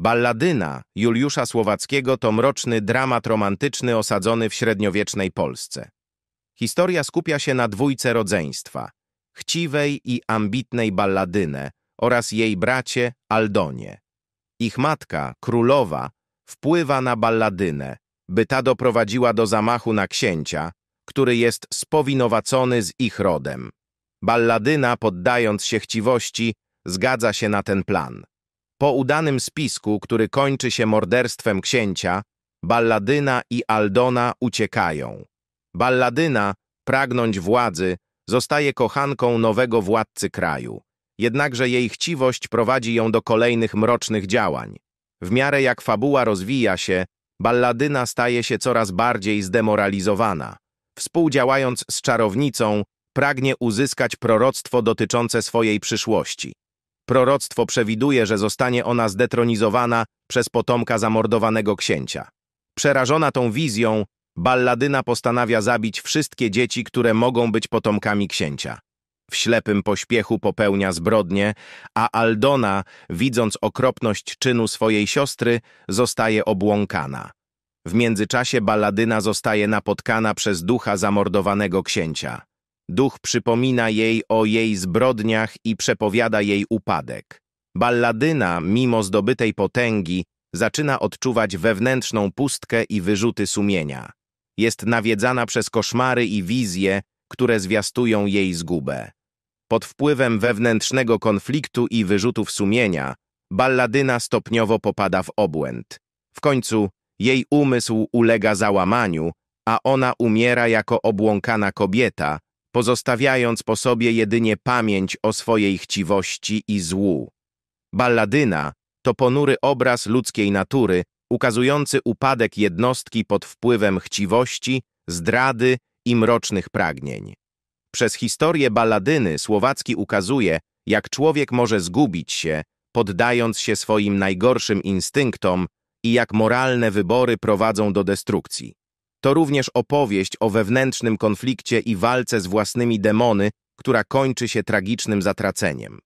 Balladyna Juliusza Słowackiego to mroczny dramat romantyczny osadzony w średniowiecznej Polsce. Historia skupia się na dwójce rodzeństwa, chciwej i ambitnej Balladynę oraz jej bracie Aldonie. Ich matka, królowa, wpływa na Balladynę, by ta doprowadziła do zamachu na księcia, który jest spowinowacony z ich rodem. Balladyna, poddając się chciwości, zgadza się na ten plan. Po udanym spisku, który kończy się morderstwem księcia, Balladyna i Aldona uciekają. Balladyna, pragnąc władzy, zostaje kochanką nowego władcy kraju. Jednakże jej chciwość prowadzi ją do kolejnych mrocznych działań. W miarę jak fabuła rozwija się, Balladyna staje się coraz bardziej zdemoralizowana. Współdziałając z czarownicą, pragnie uzyskać proroctwo dotyczące swojej przyszłości. Proroctwo przewiduje, że zostanie ona zdetronizowana przez potomka zamordowanego księcia. Przerażona tą wizją, Balladyna postanawia zabić wszystkie dzieci, które mogą być potomkami księcia. W ślepym pośpiechu popełnia zbrodnie, a Aldona, widząc okropność czynu swojej siostry, zostaje obłąkana. W międzyczasie Balladyna zostaje napotkana przez ducha zamordowanego księcia. Duch przypomina jej o jej zbrodniach i przepowiada jej upadek. Balladyna, mimo zdobytej potęgi, zaczyna odczuwać wewnętrzną pustkę i wyrzuty sumienia. Jest nawiedzana przez koszmary i wizje, które zwiastują jej zgubę. Pod wpływem wewnętrznego konfliktu i wyrzutów sumienia, balladyna stopniowo popada w obłęd. W końcu jej umysł ulega załamaniu, a ona umiera jako obłąkana kobieta, pozostawiając po sobie jedynie pamięć o swojej chciwości i złu. Balladyna to ponury obraz ludzkiej natury, ukazujący upadek jednostki pod wpływem chciwości, zdrady i mrocznych pragnień. Przez historię balladyny Słowacki ukazuje, jak człowiek może zgubić się, poddając się swoim najgorszym instynktom i jak moralne wybory prowadzą do destrukcji. To również opowieść o wewnętrznym konflikcie i walce z własnymi demony, która kończy się tragicznym zatraceniem.